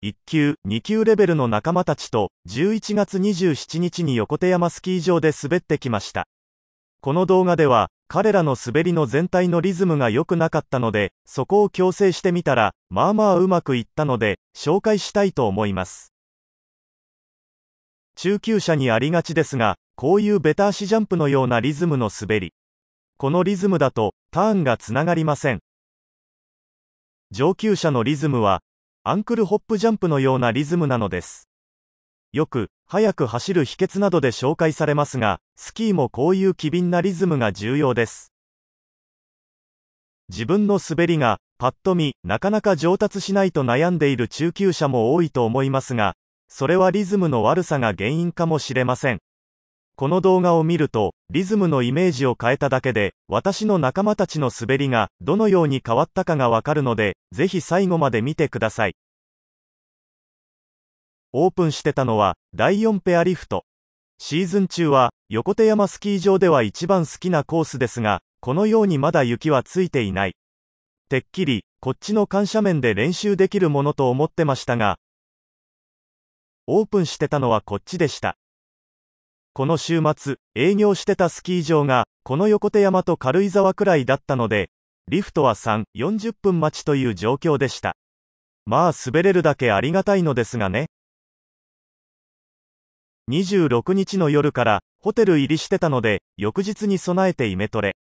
1級、2級レベルの仲間たちと11月27日に横手山スキー場で滑ってきました。この動画では彼らの滑りの全体のリズムが良くなかったので、そこを強制してみたら、まあまあうまくいったので、紹介したいと思います。中級者にありがちですが、こういうベタ足ジャンプのようなリズムの滑り。このリズムだと、ターンがつながりません。上級者のリズムは、アンクルホップジャンプのようなリズムなのです。よく、速く走る秘訣などで紹介されますが、スキーもこういう機敏なリズムが重要です。自分の滑りが、パッと見、なかなか上達しないと悩んでいる中級者も多いと思いますが、それはリズムの悪さが原因かもしれません。この動画を見ると、リズムのイメージを変えただけで、私の仲間たちの滑りが、どのように変わったかがわかるので、ぜひ最後まで見てください。オープンしてたのは、第4ペアリフト。シーズン中は、横手山スキー場では一番好きなコースですが、このようにまだ雪はついていない。てっきり、こっちの緩斜面で練習できるものと思ってましたが、オープンしてたのはこっちでした。この週末、営業してたスキー場が、この横手山と軽井沢くらいだったので、リフトは3、40分待ちという状況でした。まあ滑れるだけありがたいのですがね。26日の夜からホテル入りしてたので、翌日に備えてイメトレ。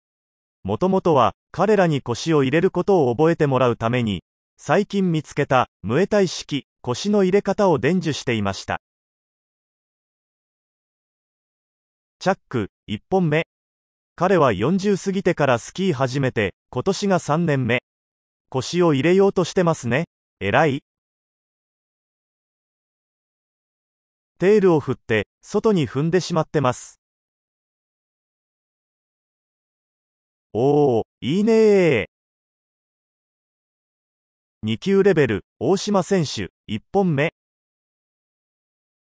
もともとは彼らに腰を入れることを覚えてもらうために、最近見つけた、ムエタイ式、腰の入れ方を伝授していました。チャック、1本目。彼は40過ぎてからスキー始めて、今年が3年目。腰を入れようとしてますね。偉い。テールを振って、外に踏んでしまってます。おー、いいねー。2級レベル、大島選手、1本目。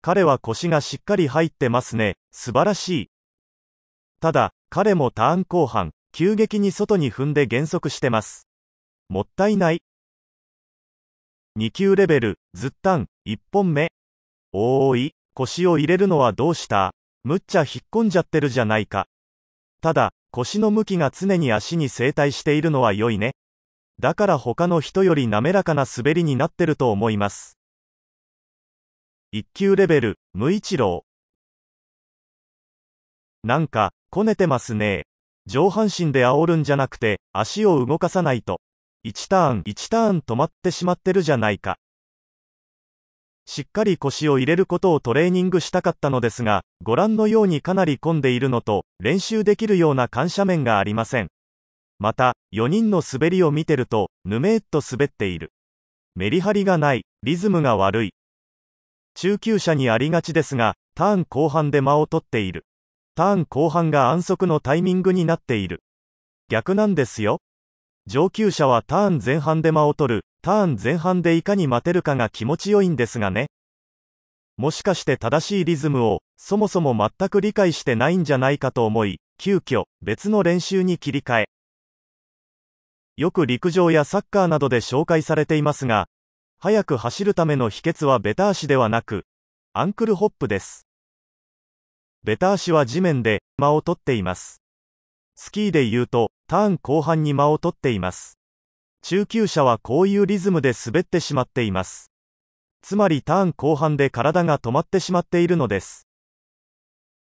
彼は腰がしっかり入ってますね。素晴らしい。ただ、彼もターン後半、急激に外に踏んで減速してます。もったいない。2級レベル、ずったん、1本目。おーい、腰を入れるのはどうしたむっちゃ引っ込んじゃってるじゃないか。ただ、腰の向きが常に足に正対しているのは良いね。だから他の人より滑らかな滑りになってると思います。1級レベル、無一郎。なんか、こねてますね。上半身で煽るんじゃなくて、足を動かさないと。1ターン、1ターン止まってしまってるじゃないか。しっかり腰を入れることをトレーニングしたかったのですが、ご覧のようにかなり混んでいるのと、練習できるような感謝面がありません。また、4人の滑りを見てると、ぬめーっと滑っている。メリハリがない、リズムが悪い。中級者にありがちですが、ターン後半で間を取っている。ターン後半が安息のタイミングになっている。逆なんですよ。上級者はターン前半で間を取る、ターン前半でいかに待てるかが気持ちよいんですがね。もしかして正しいリズムを、そもそも全く理解してないんじゃないかと思い、急遽、別の練習に切り替え。よく陸上やサッカーなどで紹介されていますが、速く走るための秘訣はベタ足ではなく、アンクルホップです。ベタ足は地面で間を取っています。スキーで言うと、ターン後半に間を取っています。中級者はこういうリズムで滑ってしまっています。つまりターン後半で体が止まってしまっているのです。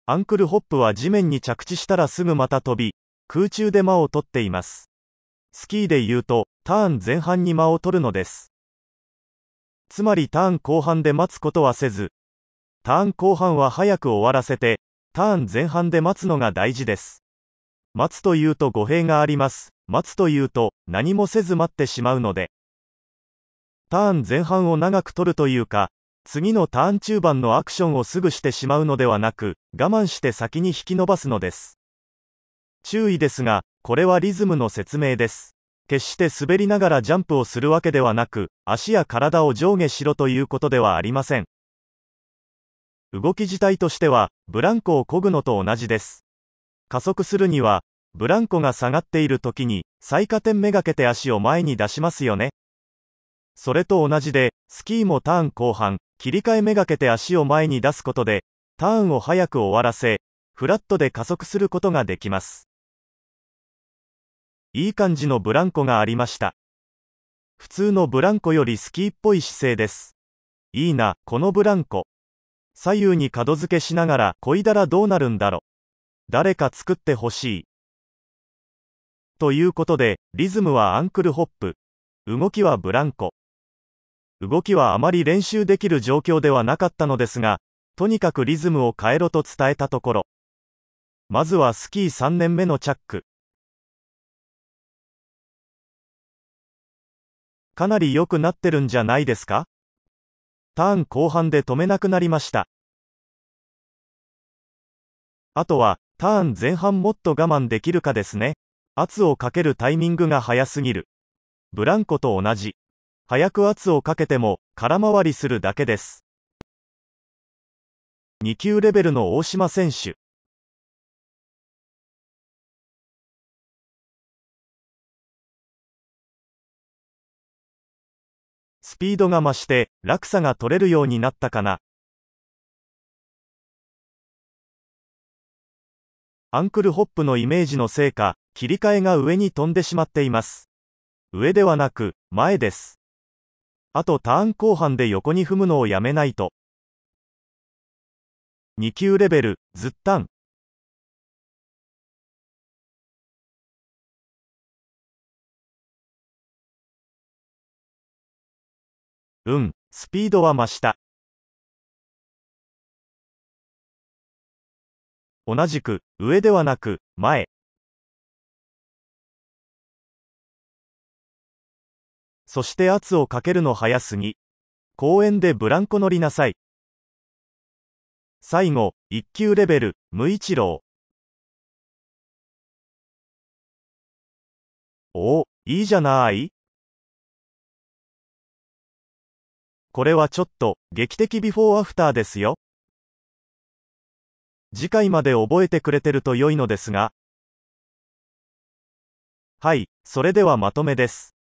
アンクルホップは地面に着地したらすぐまた飛び、空中で間を取っています。スキーで言うと、ターン前半に間を取るのです。つまりターン後半で待つことはせず、ターン後半は早く終わらせて、ターン前半で待つのが大事です。待つというと語弊があります。待つというと何もせず待ってしまうので。ターン前半を長く取るというか、次のターン中盤のアクションをすぐしてしまうのではなく、我慢して先に引き伸ばすのです。注意ですが、これはリズムの説明です。決して滑りながらジャンプをするわけではなく、足や体を上下しろということではありません。動き自体としては、ブランコを漕ぐのと同じです。加速するには、ブランコが下がっている時に、最下点めがけて足を前に出しますよね。それと同じで、スキーもターン後半、切り替えめがけて足を前に出すことで、ターンを早く終わらせ、フラットで加速することができます。いい感じのブランコがありました。普通のブランコよりスキーっぽい姿勢です。いいな、このブランコ。左右に角付けしながらこいだらどうなるんだろ誰か作ってほしい。ということで、リズムはアンクルホップ。動きはブランコ。動きはあまり練習できる状況ではなかったのですが、とにかくリズムを変えろと伝えたところ。まずはスキー3年目のチャック。かなり良くなってるんじゃないですかターン後半で止めなくなりました。あとは、ターン前半もっと我慢できるかですね。圧をかけるタイミングが早すぎる。ブランコと同じ。早く圧をかけても、空回りするだけです。2級レベルの大島選手。スピードが増して落差が取れるようになったかなアンクルホップのイメージのせいか切り替えが上に飛んでしまっています上ではなく前ですあとターン後半で横に踏むのをやめないと2級レベルずったんうん、スピードは増した。同じく、上ではなく、前。そして圧をかけるの早すぎ。公園でブランコ乗りなさい。最後、1級レベル、無一郎。おお、いいじゃないこれはちょっと、劇的ビフォーアフターですよ。次回まで覚えてくれてると良いのですが。はい、それではまとめです。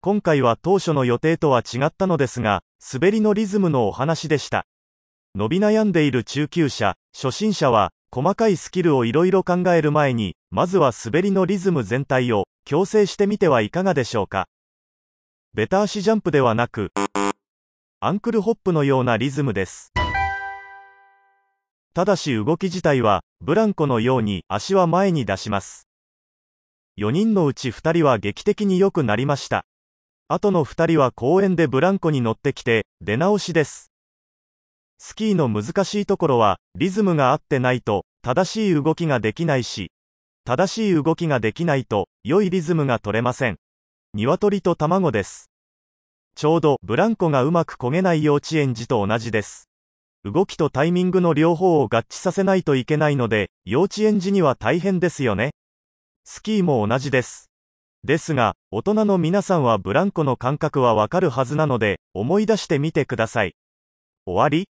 今回は当初の予定とは違ったのですが、滑りのリズムのお話でした。伸び悩んでいる中級者、初心者は、細かいスキルをいろいろ考える前に、まずは滑りのリズム全体を、矯正してみてはいかがでしょうか。ベタ足ジャンプではなく、アンクルホップのようなリズムです。ただし動き自体は、ブランコのように足は前に出します。4人のうち2人は劇的に良くなりました。後の2人は公園でブランコに乗ってきて、出直しです。スキーの難しいところは、リズムが合ってないと、正しい動きができないし、正しい動きができないと、良いリズムが取れません。鶏と卵です。ちょうどブランコがうまく焦げない幼稚園児と同じです。動きとタイミングの両方を合致させないといけないので、幼稚園児には大変ですよね。スキーも同じです。ですが、大人の皆さんはブランコの感覚はわかるはずなので、思い出してみてください。終わり